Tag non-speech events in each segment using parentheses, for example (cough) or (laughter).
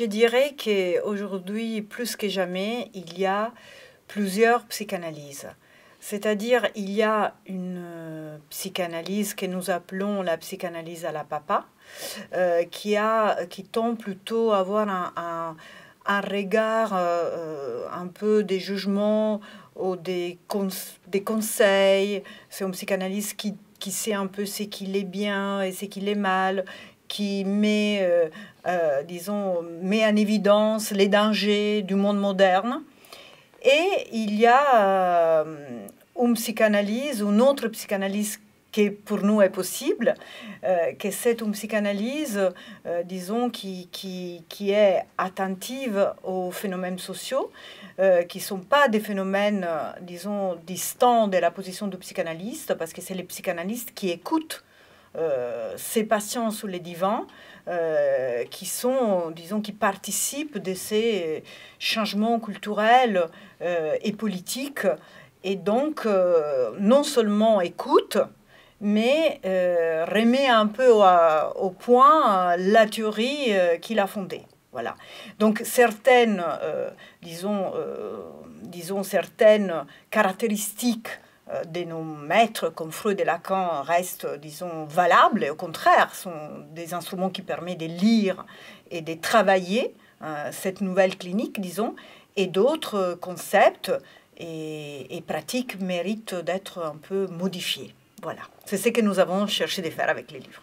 Je dirais qu'aujourd'hui, plus que jamais, il y a plusieurs psychanalyses. C'est-à-dire, il y a une euh, psychanalyse que nous appelons la psychanalyse à la papa, euh, qui, a, qui tend plutôt à avoir un, un, regard euh, un peu des jugements ou des, cons des conseils. C'est une psychanalyse qui, qui sait un peu ce qu'il est bien et ce qu'il est mal qui met, euh, euh, disons, met en évidence les dangers du monde moderne. Et il y a euh, une psychanalyse, une autre psychanalyse qui pour nous est possible, que c'est une psychanalyse, disons, qui, qui, qui, est attentive aux phénomènes sociaux, qui ne sont pas des phénomènes, disons, distants de la position du psychanalyste, parce que c'est les psychanalystes qui écoutent euh, ces patients sous les divans euh, qui sont, disons, qui participent de ces changements culturels euh, et politiques et donc non seulement écoutent, mais remet un peu au, point la théorie qu'il a fondée. Voilà. Donc certaines, disons, disons certaines caractéristiques euh, des nos maîtres comme Freud et Lacan restent, disons, valables, et au contraire, sont des instruments qui permettent de lire et de travailler hein, cette nouvelle clinique, disons, et d'autres euh, concepts et, pratiques méritent d'être un peu modifiés. Voilà, c'est ce que nous avons cherché de faire avec les livres.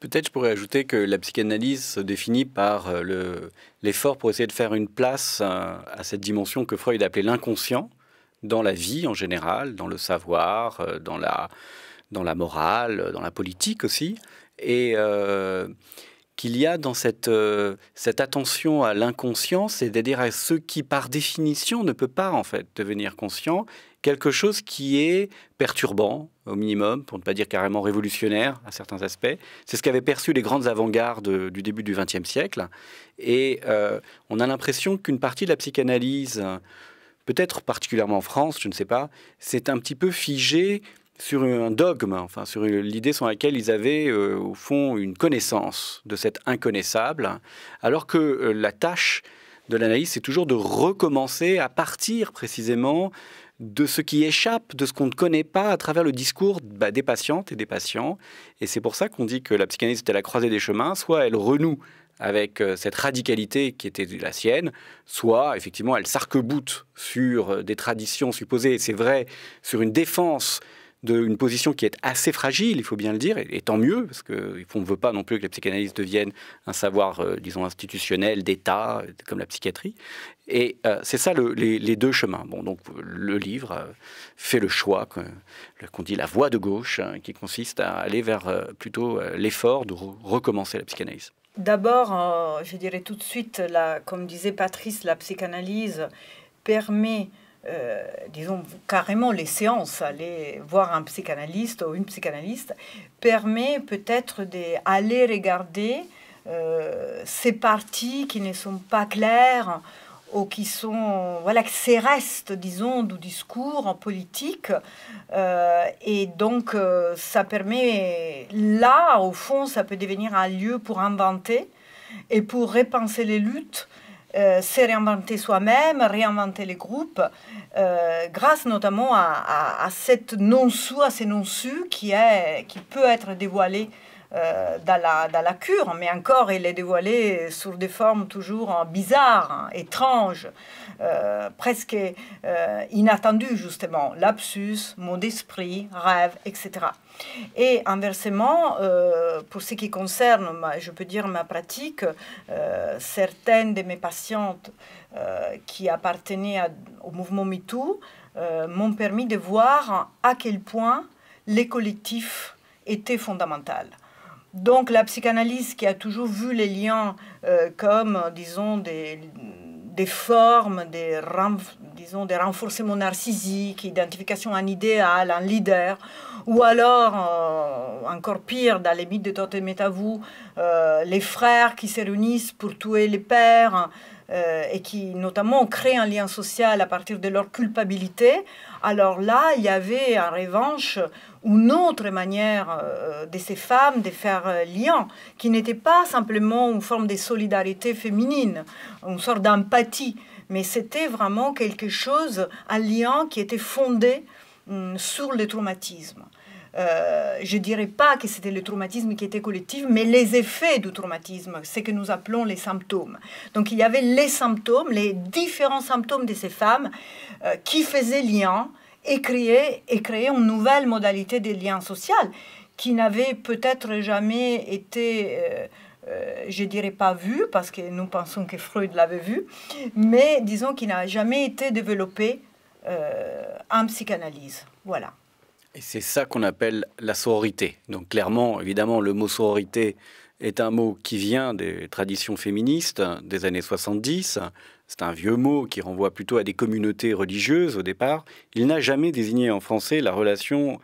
Peut-être je pourrais ajouter que la psychanalyse se définit par euh, l'effort pour essayer de faire une place à cette dimension que Freud appelait l'inconscient, dans la vie en général, dans le savoir, euh, dans la, dans la morale, dans la politique aussi, et euh, qu'il y a dans cette, euh, cette attention à l'inconscient, c'est-à-dire à ce qui par définition ne peut pas en fait devenir conscient, quelque chose qui est perturbant au minimum, pour ne pas dire carrément révolutionnaire à certains aspects. C'est ce qu'avaient perçu les grandes avant-gardes du début du XXe siècle, et on a l'impression qu'une partie de la psychanalyse peut-être particulièrement en France, je ne sais pas, c'est un petit peu figé sur un dogme, enfin sur l'idée sur laquelle ils avaient euh, au fond une connaissance de cet inconnaissable, alors que euh, la tâche de l'analyse, c'est toujours de recommencer à partir précisément de ce qui échappe, de ce qu'on ne connaît pas à travers le discours bah, des patientes et des patients. Et c'est pour ça qu'on dit que la psychanalyse est à la croisée des chemins, soit elle renoue avec euh, cette radicalité qui était la sienne, soit effectivement elle s'arc-boute sur euh, des traditions supposées, et c'est vrai, sur une défense d'une position qui est assez fragile, il faut bien le dire, et, tant mieux, parce qu'on ne veut pas non plus que la psychanalyse devienne un savoir, euh, disons, institutionnel, d'État, comme la psychiatrie. Et c'est ça les, deux chemins. Bon, donc le livre fait le choix, qu'on dit la voie de gauche, hein, qui consiste à aller vers plutôt l'effort de recommencer la psychanalyse. D'abord, euh, je dirais tout de suite, comme disait Patrice, la psychanalyse permet, euh, disons carrément les séances, aller voir un psychanalyste ou une psychanalyste, permet peut-être d'aller regarder euh, ces parties qui ne sont pas claires ou qui sont voilà ces restes disons du discours en politique euh, et donc euh, ça permet là au fond ça peut devenir un lieu pour inventer et pour repenser les luttes euh, c'est réinventer soi-même, réinventer les groupes, grâce notamment à, à, cette non à ces non-su qui, est, qui peut être dévoilé euh, dans, la, cure, mais encore il est dévoilé sous des formes toujours hein, bizarres, hein, étranges, euh, presque euh, inattendues justement, lapsus, mot d'esprit, rêve, etc. Et inversement, pour ce qui concerne, je peux dire, ma pratique, certaines de mes patientes qui appartenaient au mouvement MeToo m'ont permis de voir à quel point les collectifs étaient fondamentaux. Donc la psychanalyse qui a toujours vu les liens euh, comme, disons, des, formes, des, disons, des renforcements narcissiques, identification à un idéal, un leader, ou alors, euh, encore pire, dans les mythes de Totem et euh, les frères qui se réunissent pour tuer les pères. Euh, et qui notamment créent un lien social à partir de leur culpabilité, alors là, il y avait en revanche une autre manière euh, de ces femmes de faire euh, lien, qui n'était pas simplement une forme de solidarité féminine, une sorte d'empathie, mais c'était vraiment quelque chose, un lien qui était fondé hum, sur le traumatisme. Euh, je ne dirais pas que c'était le traumatisme qui était collectif, mais les effets du traumatisme, c'est que nous appelons les symptômes. Donc il y avait les symptômes, les différents symptômes de ces femmes euh, qui faisaient lien et créaient, une nouvelle modalité de lien social qui n'avait peut-être jamais été... Euh, je dirais pas vu, parce que nous pensons que Freud l'avait vu, mais disons qu'il n'a jamais été développé en psychanalyse. Voilà. Et c'est ça qu'on appelle la sororité. Donc clairement, évidemment, le mot sororité est un mot qui vient des traditions féministes des années 70. C'est un vieux mot qui renvoie plutôt à des communautés religieuses au départ. Il n'a jamais désigné en français la relation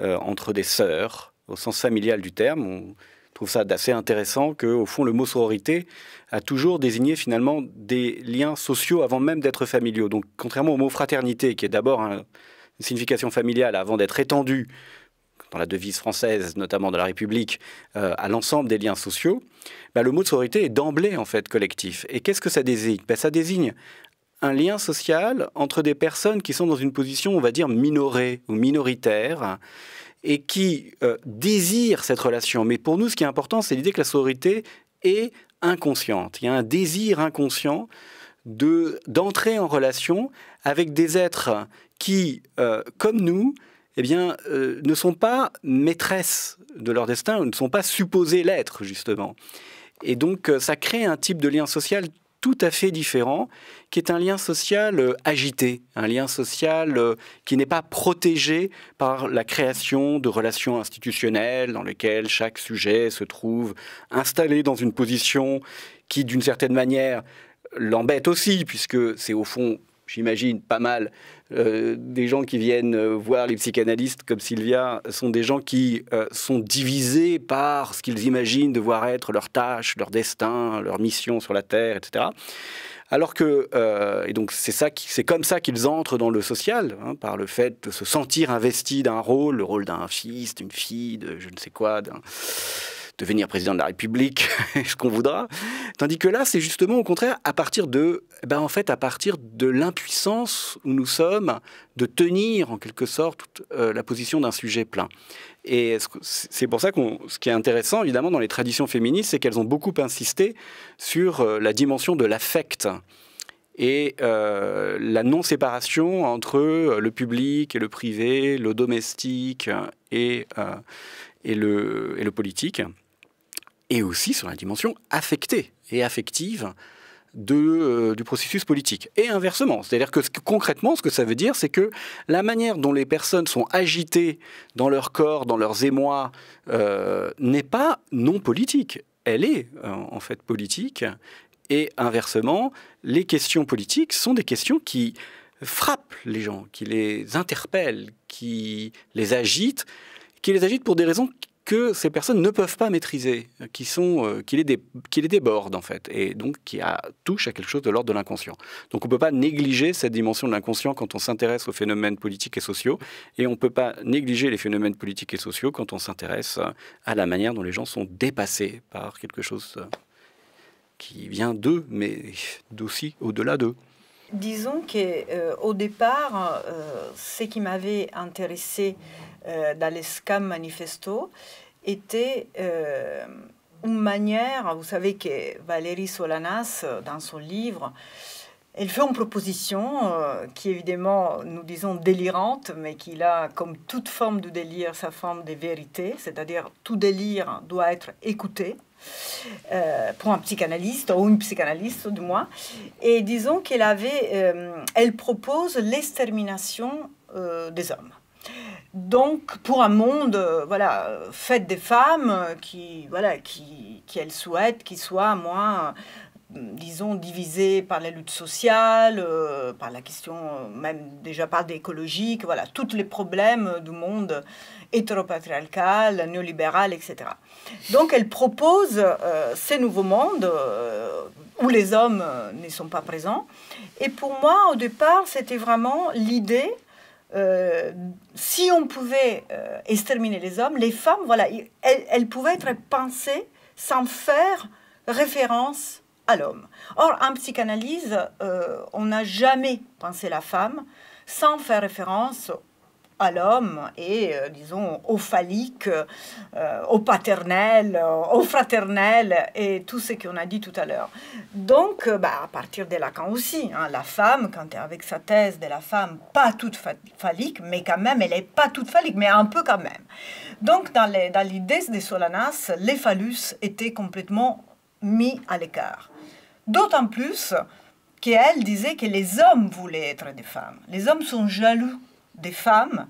euh, entre des sœurs, au sens familial du terme. On trouve ça d'assez intéressant que, au fond, le mot sororité a toujours désigné finalement des liens sociaux avant même d'être familiaux. Donc, contrairement au mot fraternité, qui est d'abord un, une signification familiale avant d'être étendue dans la devise française, notamment de la République, euh, à l'ensemble des liens sociaux, bah, le mot de sororité est d'emblée en fait collectif. Et qu'est-ce que ça désigne bah, Ça désigne un lien social entre des personnes qui sont dans une position, on va dire, minorée ou minoritaire et qui euh, désirent cette relation. Mais pour nous, ce qui est important, c'est l'idée que la sororité est inconsciente. Il y a un désir inconscient de d'entrer en relation avec des êtres qui, euh, comme nous, eh bien, euh, ne sont pas maîtresses de leur destin, ne sont pas supposés l'être, justement. Et donc, euh, ça crée un type de lien social tout à fait différent, qui est un lien social agité, un lien social qui n'est pas protégé par la création de relations institutionnelles dans lesquelles chaque sujet se trouve installé dans une position qui, d'une certaine manière, l'embête aussi, puisque c'est au fond j'imagine, pas mal, euh, des gens qui viennent euh, voir les psychanalystes comme Sylvia sont des gens qui euh, sont divisés par ce qu'ils imaginent devoir être leur tâche, leur destin, leur mission sur la Terre, etc. Alors que, et donc c'est ça, c'est comme ça qu'ils entrent dans le social, hein, par le fait de se sentir investi d'un rôle, le rôle d'un fils, d'une fille, de je ne sais quoi, d'un devenir président de la République, (laughs) ce qu'on voudra. Tandis que là, c'est justement au contraire à partir de, eh ben en fait, à partir de l'impuissance où nous sommes de tenir en quelque sorte euh, la position d'un sujet plein. Et c'est pour ça qu'on, ce qui est intéressant évidemment dans les traditions féministes, c'est qu'elles ont beaucoup insisté sur euh, la dimension de l'affect et euh, la non-séparation entre le public et le privé, le domestique et le politique et aussi sur la dimension affectée et affective de, euh, du processus politique. Et inversement, c'est-à-dire que, concrètement, ce que ça veut dire, c'est que la manière dont les personnes sont agitées dans leur corps, dans leurs émois, euh, n'est pas non politique. Elle est euh, en fait politique. Et inversement, les questions politiques sont des questions qui frappent les gens, qui les interpellent, qui les agitent, qui les agitent pour des raisons que ces personnes ne peuvent pas maîtriser, euh, qui, sont, euh, qui, les, débordent en fait, et donc qui a, touchent à quelque chose de l'ordre de l'inconscient. Donc on ne peut pas négliger cette dimension de l'inconscient quand on s'intéresse aux phénomènes politiques et sociaux, et on ne peut pas négliger les phénomènes politiques et sociaux quand on s'intéresse euh, à la manière dont les gens sont dépassés par quelque chose qui vient d'eux, mais aussi au-delà d'eux. Disons que euh, au départ, euh, ce qui m'avait intéressé euh, dans les scams manifestos était une manière, vous savez que Valérie Solanas, dans son livre, elle fait une proposition qui, évidemment, nous disons délirante, mais qui a, comme toute forme de délire, sa forme de vérité, c'est-à-dire tout délire doit être écouté, euh, pour un psychanalyste ou une psychanalyste de moi, Et disons qu'elle avait, euh, elle propose l'extermination euh, des hommes. Donc, pour un monde, voilà, fait des femmes qui, voilà, qui, qui elle souhaitent, qui soit moins Mm, disons, divisée par la lutte sociale, euh, par la question euh, même déjà par l'écologique, voilà, tous les problèmes du monde hétéropatriarcal, néolibéral, etc. Donc elle propose euh, ces nouveaux mondes où les hommes ne sont pas présents. Et pour moi, au départ, c'était vraiment l'idée si on pouvait exterminer les hommes, les femmes, voilà, elles, elles, pouvaient être pensées sans faire référence l'homme. Or, en psychanalyse, euh, on n'a jamais pensé la femme sans faire référence à l'homme et, euh, disons, au phallique, euh, au paternel, euh, au fraternel et tout ce qu'on a dit tout à l'heure. Donc, bah, à partir de Lacan aussi, hein, la femme, quand avec sa thèse de la femme, pas toute phallique, mais quand même, elle n'est pas toute phallique, mais un peu quand même. Donc, dans l'idée dans de Solanas, les phallus étaient complètement mis à l'écart. D'autant plus qu'elle disait que les hommes voulaient être des femmes. Les hommes sont jaloux des femmes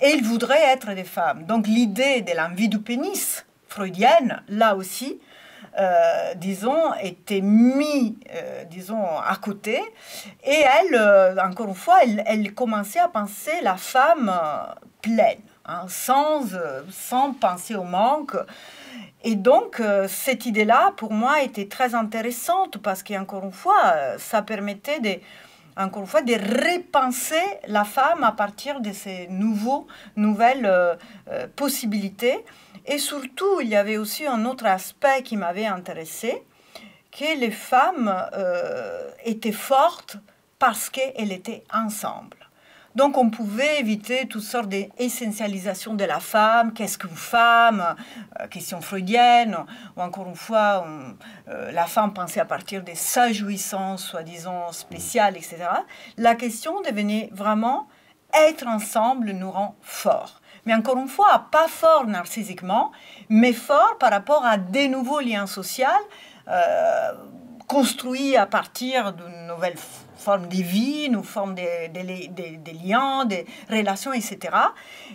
et ils voudraient être des femmes. Donc l'idée de l'envie du pénis freudienne, là aussi, euh, disons, était mis, euh, disons, à côté. Et elle, euh, encore une fois, elle, commençait à penser la femme pleine, hein, sans, sans penser au manque. Et donc, euh, cette idée-là, pour moi, était très intéressante parce qu'encore une fois, euh, ça permettait de, encore une fois, de repenser la femme à partir de ces nouveaux, nouvelles euh, possibilités. Et surtout, il y avait aussi un autre aspect qui m'avait intéressé, que les femmes étaient fortes parce qu'elles étaient ensemble. Donc on pouvait éviter toutes sortes d'essentialisations de la femme, qu'est-ce qu'une femme, euh, question freudienne, ou encore une fois, euh, la femme pensait à partir de sa jouissance, soi-disant spéciale, etc. La question devenait vraiment être ensemble nous rend fort. Mais encore une fois, pas fort narcissiquement, mais fort par rapport à des nouveaux liens sociaux. Euh, construit à partir d'une nouvelle forme de vie, nous forme des, liens, des relations, etc.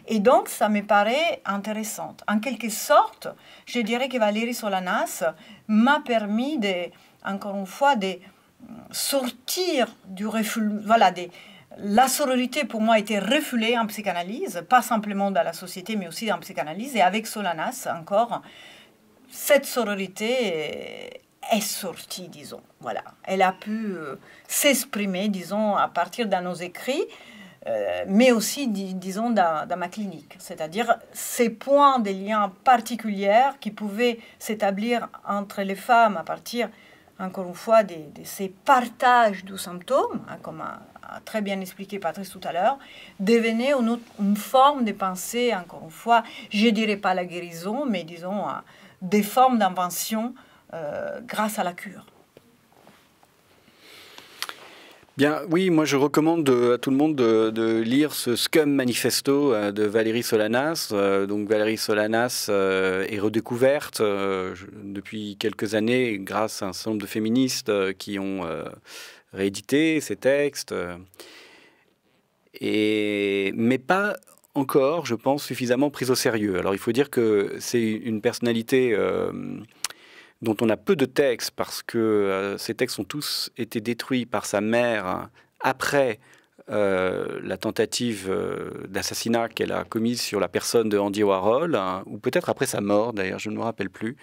Et donc, ça me paraît intéressant. En quelque sorte, je dirais que Valérie Solanas m'a permis, encore une fois, de mm, sortir du refus. Voilà, la sororité pour moi était refoulée en psychanalyse, pas simplement dans la société, mais aussi en psychanalyse. Et avec Solanas, encore, cette sororité est sortie, disons. Voilà, elle a pu euh, s'exprimer, disons, à partir de nos écrits, euh, mais aussi, disons, dans, ma clinique. C'est-à-dire ces points des liens particuliers qui pouvaient s'établir entre les femmes à partir, encore une fois, de, ces partages de symptômes, hein, comme a, très bien expliqué Patrice tout à l'heure, devenaient une, forme de pensée, encore une fois, je dirais pas la guérison, mais disons, euh, des formes d'invention euh, grâce à la cure Bien, oui, moi je recommande à tout le monde de, lire ce Scum Manifesto euh, de Valérie Solanas. Euh, donc Valérie Solanas est redécouverte depuis quelques années grâce à un certain de féministes qui ont réédité ses textes. Et, mais pas encore, je pense, suffisamment prise au sérieux. Alors il faut dire que c'est une personnalité dont on a peu de textes parce que euh, ces textes ont tous été détruits par sa mère hein, après euh, la tentative euh, d'assassinat qu'elle a commise sur la personne de Andy Warhol, hein, ou peut-être après sa mort d'ailleurs, je ne me rappelle plus.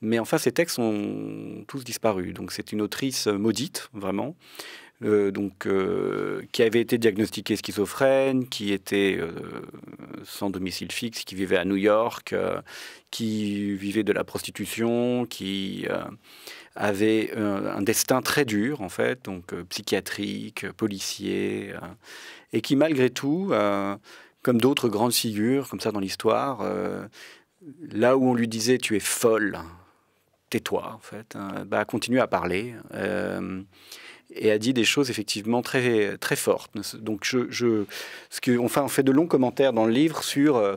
Mais enfin, ces textes ont tous disparu. Donc c'est une autrice maudite, vraiment. Euh, donc, euh, qui avait été diagnostiqué schizophrène, qui était euh, sans domicile fixe, qui vivait à New York, qui vivait de la prostitution, qui avait un destin très dur, en fait, donc psychiatrique, policier, et qui malgré tout, comme d'autres grandes figures, comme ça dans l'histoire, là où on lui disait tu es folle, tais-toi, en fait, hein, bah, continue à parler et a dit des choses effectivement très, très fortes. Donc, je, je ce que, enfin, on fait de longs commentaires dans le livre sur euh,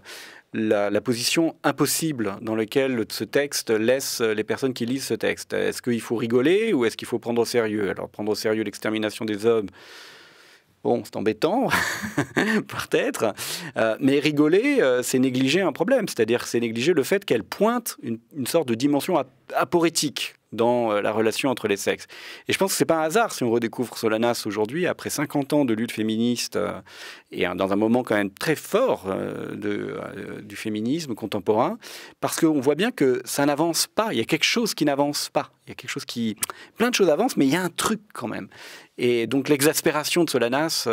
la, position impossible dans laquelle ce texte laisse les personnes qui lisent ce texte. Est-ce qu'il faut rigoler ou est-ce qu'il faut prendre au sérieux Alors, prendre au sérieux l'extermination des hommes, Bon, c'est embêtant, (laughs) peut-être, euh, mais rigoler, euh, c'est négliger un problème, c'est-à-dire c'est négliger le fait qu'elle pointe une, une, sorte de dimension à, aporétique dans euh, la relation entre les sexes. Et je pense que c'est pas un hasard si on redécouvre Solanas aujourd'hui, après 50 ans de lutte féministe, euh, et dans un moment quand même très fort euh, de, du féminisme contemporain, parce qu'on voit bien que ça n'avance pas, il y a quelque chose qui n'avance pas, il y a quelque chose qui... Plein de choses avancent, mais il y a un truc quand même. Et donc l'exaspération de Solanas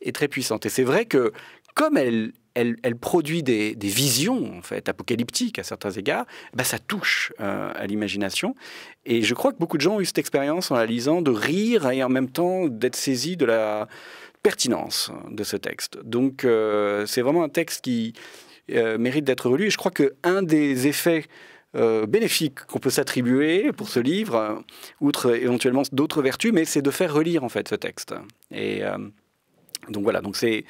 est très puissante. Et c'est vrai que comme elle elle, produit des, visions en fait apocalyptiques à certains égards, bah, ça touche euh, à l'imagination. Et je crois que beaucoup de gens ont eu cette expérience en la lisant de rire et en même temps d'être saisi de la pertinence de ce texte. Donc euh, c'est vraiment un texte qui euh, mérite d'être relu. Et je crois qu'un des effets bénéfiques qu'on peut s'attribuer pour ce livre, outre éventuellement d'autres vertus, mais c'est de faire relire en fait ce texte. Et donc voilà, donc c'est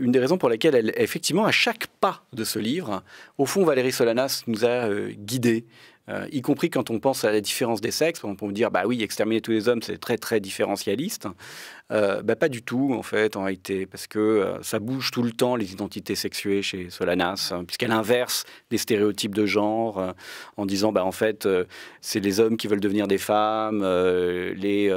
une des raisons pour laquelle, elle, effectivement, à chaque pas de ce livre, au fond, Valérie Solanas nous a euh, guidés, euh, y compris quand on pense à la différence des sexes, on peut dire, bah oui, exterminer tous les hommes, c'est très, très différentialiste. Euh, bah, pas du tout, en fait, en réalité, parce que euh, ça bouge tout le temps, les identités sexuées chez Solanas, hein, puisqu'elle inverse les stéréotypes de genre, euh, en disant, bah, en fait, c'est les hommes qui veulent devenir des femmes, les,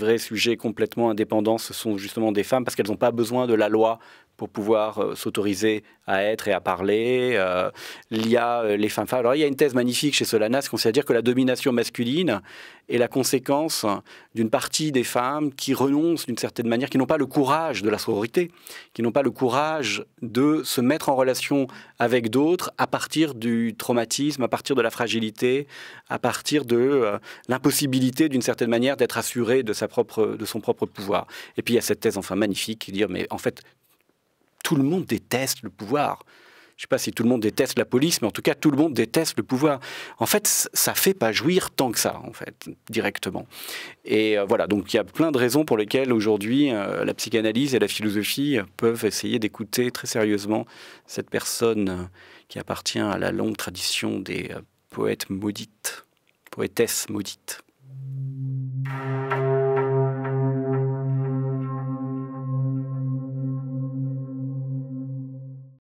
vrais sujets complètement indépendants, ce sont justement des femmes, parce qu'elles n'ont pas besoin de la loi pour pouvoir s'autoriser à être et à parler. il y a les femmes il y a une thèse magnifique chez Solanas qui consiste à dire que la domination masculine est la conséquence d'une partie des femmes qui renoncent d'une certaine manière, qui n'ont pas le courage de la sororité, qui n'ont pas le courage de se mettre en relation avec d'autres à partir du traumatisme, à partir de la fragilité, à partir de euh, l'impossibilité d'une certaine manière d'être assuré de, sa propre, de son propre pouvoir. Et puis il y a cette thèse enfin magnifique qui dit, mais en fait, tout le monde déteste le pouvoir je ne sais pas si tout le monde déteste la police, mais en tout cas, tout le monde déteste le pouvoir. En fait, ça ne fait pas jouir tant que ça, en fait, directement. Et euh, voilà, donc il y a plein de raisons pour lesquelles aujourd'hui, euh, la psychanalyse et la philosophie peuvent essayer d'écouter très sérieusement cette personne euh, qui appartient à la longue tradition des poètes maudites, poétesses maudites.